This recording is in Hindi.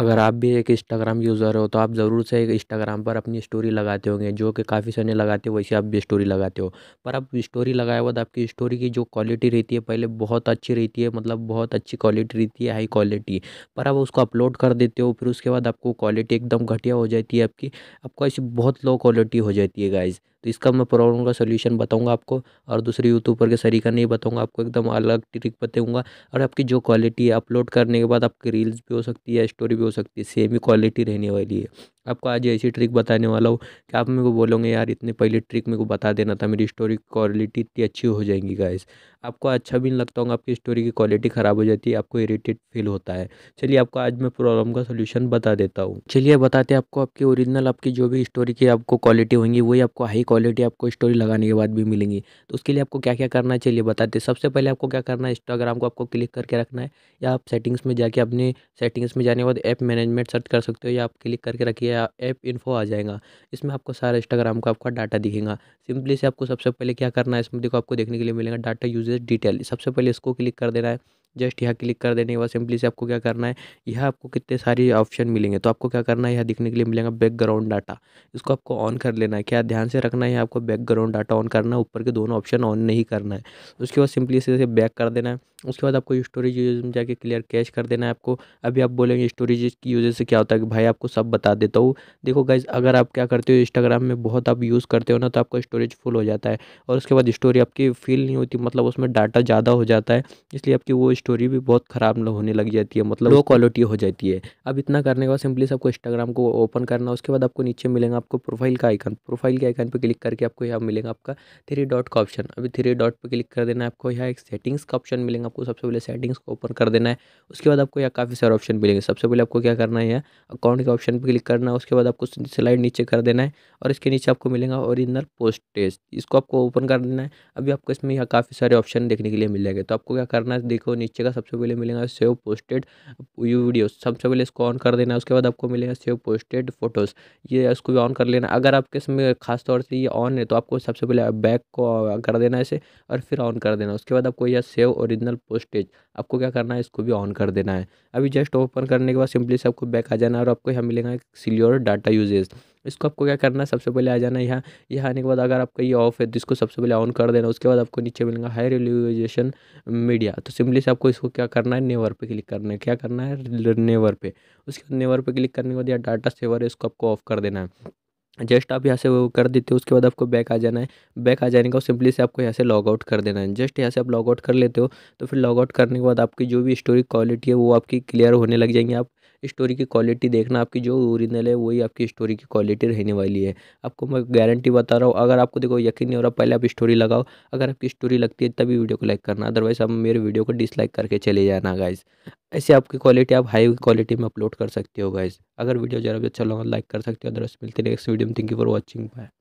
अगर आप भी एक इंस्टाग्राम यूज़र हो तो आप ज़रूर से एक इंस्टाग्राम पर अपनी स्टोरी लगाते होंगे जो कि काफ़ी सने लगाते हो वैसे आप भी स्टोरी लगाते हो पर आप स्टोरी लगाए बाद आपकी स्टोरी की जो क्वालिटी रहती है पहले बहुत अच्छी रहती है मतलब बहुत अच्छी क्वालिटी रहती है हाई क्वालिटी पर आप उसको अपलोड कर देते हो फिर उसके बाद आपको क्वालिटी एकदम घटिया हो जाती है आपकी आपको ऐसी बहुत लो क्वालिटी हो जाती है गाइज़ तो इसका मैं प्रॉब्लम का सोल्यूशन बताऊँगा आपको और दूसरे यूट्यूबर के सरीका नहीं बताऊँगा आपको एकदम अलग ट्रिक बताऊँगा और आपकी जो क्वालिटी है अपलोड करने के बाद आपकी रील्स भी हो सकती है स्टोरी भी हो सकती है सेम ही क्वालिटी रहने वाली है आपको आज ऐसी ट्रिक बताने वाला हूँ कि आप मेरे को बोलोगे यार इतने पहले ट्रिक मेरे को बता देना था मेरी स्टोरी की क्वालिटी इतनी अच्छी हो जाएंगी गाइस आपको अच्छा भी नहीं लगता होगा आपकी स्टोरी की क्वालिटी ख़राब हो जाती है आपको इरीटेट फील होता है चलिए आपको आज मैं प्रॉब्लम का सोल्यूशन बता देता हूँ चलिए बताते हैं आपको आपकी ओरिजिनल आपकी जो भी स्टोरी की आपको क्वालिटी होंगी वही आपको हाई क्वालिटी आपको स्टोरी लगाने के बाद भी मिलेंगी तो उसके लिए आपको क्या क्या करना है चलिए बताते सबसे पहले आपको क्या करना है इंस्टाग्राम को आपको क्लिक करके रखना है या आप सेटिंग्स में जाके अपने सेटिंग्स में जाने के बाद ऐप मैनेजमेंट सर्च कर सकते हो या आप क्लिक करके रखिए ये ऐप इन्फो आ जाएगा इसमें आपको सारा इंस्टाग्राम का आपका डाटा दिखेगा सिंपली से आपको सबसे पहले क्या करना है इसमें देखो आपको देखने के लिए मिलेगा डाटा यूजेज डिटेल सबसे पहले इसको क्लिक कर देना है जस्ट यहाँ क्लिक कर देने के बाद सिंपली से आपको क्या करना है यह आपको कितने सारी ऑप्शन मिलेंगे तो आपको क्या करना है यहाँ दिखने के लिए मिलेगा बैकग्राउंड डाटा इसको आपको ऑन कर लेना है क्या ध्यान से रखना है आपको बैकग्राउंड डाटा ऑन करना है ऊपर के दोनों ऑप्शन ऑन नहीं करना है तो उसके बाद सिंपली से बैक कर देना है उसके बाद आपको स्टोरेज यूज में जाके क्लियर कैश कर देना है आपको अभी आप बोलेंगे स्टोरेज की यूजेज से क्या होता है कि भाई आपको सब बता देता हूँ देखो गाइज अगर आप क्या करते हो इंस्टाग्राम में बहुत आप यूज़ करते हो ना तो आपका स्टोरेज फुल हो जाता है और उसके बाद स्टोरी आपकी फील नहीं होती मतलब उसमें डाटा ज़्यादा हो जाता है इसलिए आपकी वो स्टोरी भी बहुत ख़राब होने लग जाती है मतलब लो क्वालिटी हो जाती है अब इतना करने के बाद सिंपली सबको इंस्टाग्राम को ओपन करना उसके बाद आपको नीचे मिलेगा आपको प्रोफाइल का आइकन प्रोफाइल के आइकन पर क्लिक करके आपको यहाँ मिलेगा आपका थ्री डॉट का ऑप्शन अभी थ्री डॉट पर क्लिक कर देना है आपको यहाँ एक सेटिंग्स का ऑप्शन मिलेगा आपको सबसे पहले सेटिंग्स को ओपन कर देना है उसके बाद आपको यहाँ काफ़ी सारे ऑप्शन मिलेंगे सबसे पहले आपको क्या करना है यहाँ अकाउंट के ऑप्शन पर क्लिक करना है उसके बाद आपको स्लाइड नीचे कर देना है और इसके नीचे आपको मिलेगा ओरिजिनल पोस्टेज इसको आपको ओपन कर देना है अभी आपको इसमें यहाँ काफ़ी सारे ऑप्शन देखने के लिए मिल जाएंगे तो आपको क्या करना है देखो नीचे नीचे का सबसे पहले मिलेगा सेव पोस्टेड यू वीडियो सबसे पहले इसको ऑन कर देना उसके बाद आपको मिलेगा सेव पोस्टेड फोटोज़ ये इसको भी ऑन कर लेना अगर आपके समय खास तौर से ये ऑन है तो आपको सबसे पहले बैक को कर देना इसे और फिर ऑन कर देना उसके बाद आपको यह सेव ओरिजिनल पोस्टेज आपको क्या करना है इसको भी ऑन कर देना है अभी जस्ट ओपन करने के बाद सिंपली से आपको बैक आ जाना है और आपको यहाँ मिलेगा सिल्योर डाटा यूजेज इसको आपको क्या करना है सबसे पहले आ जाना यहाँ यहाँ आने के बाद अगर आपका ये ऑफ है तो इसको सबसे पहले ऑन कर देना उसके बाद आपको नीचे मिलेगा हाई रियलाइजेशन मीडिया तो सिंपली से आपको इसको क्या करना है नेवर पे क्लिक करना है क्या करना है नेवर पे उसके बाद नेवर पे क्लिक करने के बाद यहाँ डाटा सेवर है इसको आपको ऑफ कर देना है जस्ट आप यहाँ से वो कर देते हो उसके बाद आपको बैक आ जाना है बैक आ जाने का सिंपली से आपको यहाँ से लॉग आउट कर देना है जस्ट यहाँ से आप लॉग आउट कर लेते हो तो फिर लॉग आउट करने के बाद आपकी जो भी स्टोरी क्वालिटी है वो आपकी क्लियर होने लग जाएंगे आप स्टोरी की क्वालिटी देखना आपकी जो ओरिजिनल है वही आपकी स्टोरी की क्वालिटी रहने वाली है आपको मैं गारंटी बता रहा हूँ अगर आपको देखो यकीन नहीं हो रहा पहले आप स्टोरी लगाओ अगर आपकी स्टोरी लगती है तभी वीडियो को लाइक करना अदरवाइज आप मेरे वीडियो को डिसलाइक करके चले जाना गाइज ऐसे आपकी क्वालिटी आप हाई क्वालिटी में अपलोड कर सकते हो गाइज अगर वीडियो ज़रा भी अच्छा लगा तो लाइक कर सकते हो अदरवाइज मिलते नेक्स्ट वीडियो में thank you for watching bye